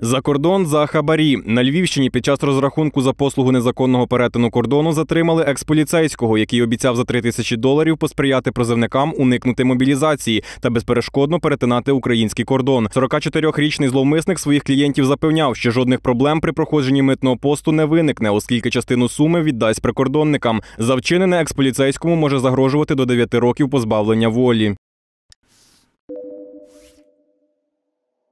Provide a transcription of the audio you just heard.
За кордон за хабарі на Львівщині під час розрахунку за послугу незаконного перетину кордону затримали експоліцейського, який обіцяв за 3 тисячі доларів посприяти призивникам уникнути мобілізації та безперешкодно перетинати український кордон. 44-річний зловмисник своїх клієнтів запевняв, що жодних проблем при проходженні митного посту не виникне, оскільки частину суми віддасть прикордонникам. За вчинене експоліцейському може загрожувати до 9 років позбавлення волі.